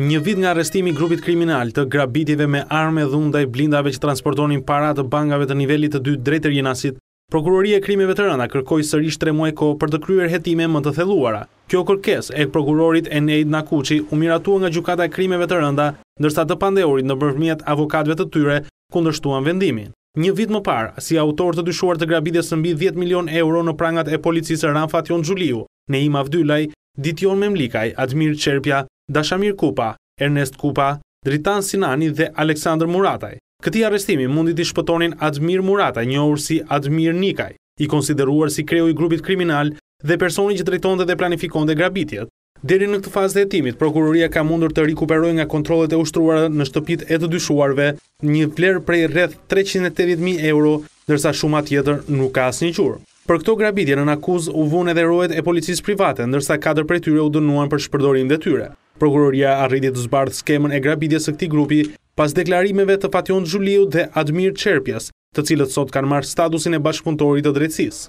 Një vit nga arrestimi i grupit kriminal të grabitjeve me armë dhundaj blindave që transportonin para të bankave të nivelit të dytë drejtër Rinasit, Prokuroria e Krimeve të Rënda kërkoi sërish 3 muaj kohë për të kryer hetime më të thelluara. Kjo kërkesë e prokurorit Enaid Nakuqi umiratua nga gjykata e krimeve të rënda, ndërsa të pandehurit nëpërmjet avokatëve të tyre kundërshtuan vendimin. Një vit më parë, si autor të dyshuar të grabitjes së mbi 10 milion euro në prangat e policisë Ranfat Jon Xhuliu, Neim Avdylaj, Ditjon Memlikaj, Admir Çerpja Dashamir Kupa, Ernest Kupa, Dritan Sinani dhe Aleksandr Murataj. Këti arrestimi mundi të shpëtonin Admir Murataj një orë si Admir Nikaj, i konsideruar si kreu i grupit kriminal dhe personi që drejton dhe dhe planifikon dhe grabitjet. Deri në këtë fazë dhe jetimit, Prokuroria ka mundur të rikuperoj nga kontrolet e ushtruar në shtëpit e të dyshuarve një plerë prej rreth 380.000 euro, nërsa shumë atjetër nuk ka asë një qurë. Për këto grabitje në nakuz u vun edhe rojet e policisë private, nërsa 4 për tyre u dënuan për shpërdorim dhe tyre. Prokuroria arriti të zbardhë skemën e grabidja së këti grupi pas deklarimeve të fation Gjuliu dhe Admir Qerpjas, të cilët sot kanë marrë statusin e bashkëpuntorit të drecis.